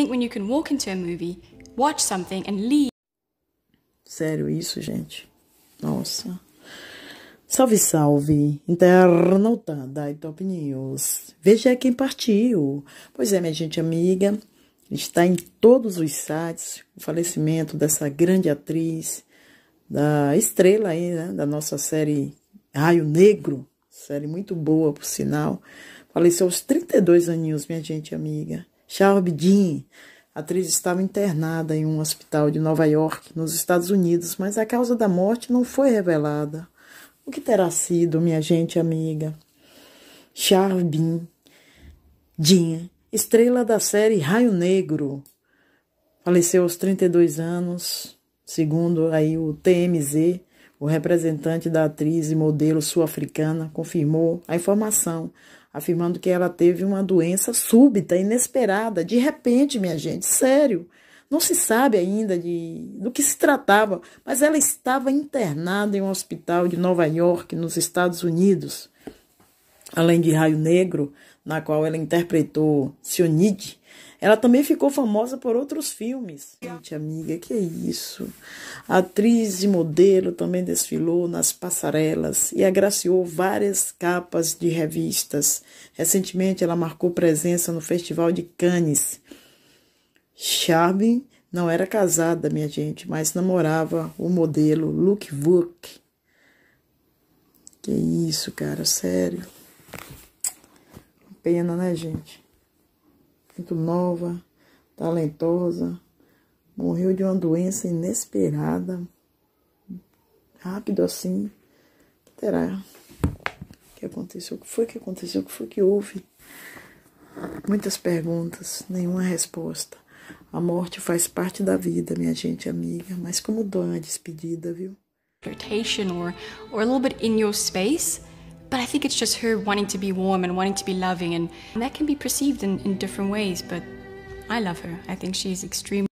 think when you can walk into a movie, watch something and leave. Sério isso, gente? Nossa. Salve, salve, internauta da Top News. Veja quem partiu. Pois é, minha gente amiga, está em todos os sites o falecimento dessa grande atriz, da estrela aí, né, da nossa série Raio Negro, série muito boa, por sinal. Faleceu aos 32 aninhos, minha gente amiga. Sharp Dean. A atriz estava internada em um hospital de Nova York, nos Estados Unidos, mas a causa da morte não foi revelada. O que terá sido, minha gente amiga? Charbin Jean, estrela da série Raio Negro, faleceu aos 32 anos, segundo aí o TMZ, o representante da atriz e modelo sul-africana confirmou a informação afirmando que ela teve uma doença súbita, inesperada, de repente, minha gente, sério. Não se sabe ainda de, do que se tratava, mas ela estava internada em um hospital de Nova York, nos Estados Unidos além de Raio Negro, na qual ela interpretou Cionide, ela também ficou famosa por outros filmes. Gente, amiga, que é isso? atriz e modelo também desfilou nas passarelas e agraciou várias capas de revistas. Recentemente, ela marcou presença no Festival de Cannes. Charmin não era casada, minha gente, mas namorava o modelo Luke Vuk. Que isso, cara, sério pena, né, gente? Muito nova, talentosa, morreu de uma doença inesperada, rápido assim. que terá? O que aconteceu? O que foi que aconteceu? O que foi que houve? Muitas perguntas, nenhuma resposta. A morte faz parte da vida, minha gente amiga, mas como dói a despedida, viu? Or, or a little bit in your space. But I think it's just her wanting to be warm and wanting to be loving, and, and that can be perceived in, in different ways, but I love her. I think she's extremely.